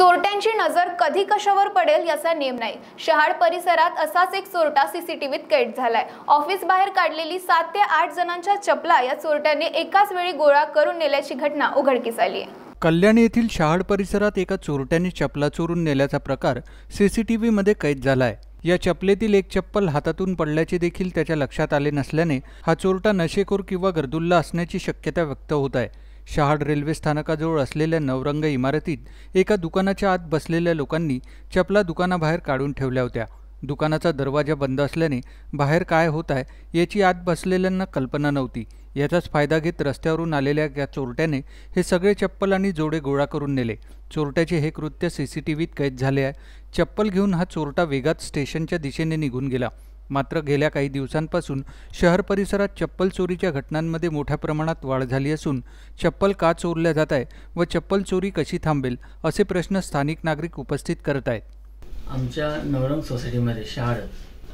चोरट्यांची नजर कधी कशावर पडेल याचा नेम नाही शहाड परिसरात असाच एक चोरटा सीसीटीव्हीत कैद झालाय ऑफिस बाहेर काढलेली सात ते आठ जणांच्या चपला या चोरट्याने एकाच वेळी गोळा करून नेल्याची घटना उघडकीस आली आहे कल्याणी येथील शहाड परिसरात एका चोरट्याने चपला चोरून नेल्याचा प्रकार सीसीटीव्ही मध्ये कैद झालाय या चपलेतील एक चप्पल हातातून पडल्याचे देखील त्याच्या लक्षात आले नसल्याने हा चोरटा नशेखोर किंवा गर्दुल्ला असण्याची शक्यता व्यक्त होत आहे शहाड रेल्वे स्थानकाजवळ असलेल्या नवरंग इमारतीत एका दुकानाच्या आत बसलेल्या लोकांनी चपला दुकानाबाहेर काढून ठेवल्या होत्या दुकानाचा दरवाजा बंद असल्याने बाहेर काय होत आहे याची आत बसलेल्यांना कल्पना नव्हती याचाच फायदा घेत रस्त्यावरून आलेल्या या चोरट्याने हे सगळे चप्पल आणि जोडे गोळा करून नेले चोरट्याचे हे कृत्य सी सी टी व्हीत कैद झाले आहे चप्पल घेऊन हा चोरटा वेगात स्टेशनच्या दिशेने निघून गेला मात्र गेल्या काही दिवसांपासून शहर परिसरात चप्पल चोरीच्या घटनांमध्ये मोठ्या प्रमाणात वाढ झाली असून चप्पल का चोरल्या जात आहे व चप्पल चोरी कशी थांबेल असे प्रश्न स्थानिक नागरिक उपस्थित करत आहेत आमच्या नवरंग सोसायटीमध्ये शहर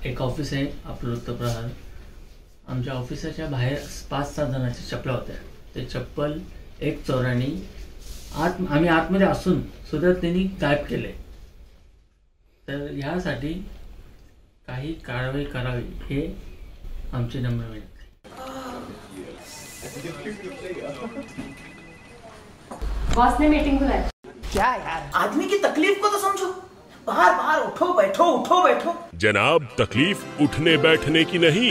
एक ऑफिस आहे आपलं प्रहार आमच्या ऑफिसाच्या बाहेर पाच सहा जणांच्या चप्पला होत्या ते चप्पल एक चोराने आत आम्ही आतमध्ये असून सुद्धा त्यांनी गायब केले तर ह्यासाठी काही कारवाई करावी हे आमचे नम्र विनंती बॉस ने मीटिंग बुलाई क्या यार आदमी की तकलीफ को तो समझो बाहर बाहर उठो बैठो उठो बैठो जनाब तकलीफ उठने बैठने की नहीं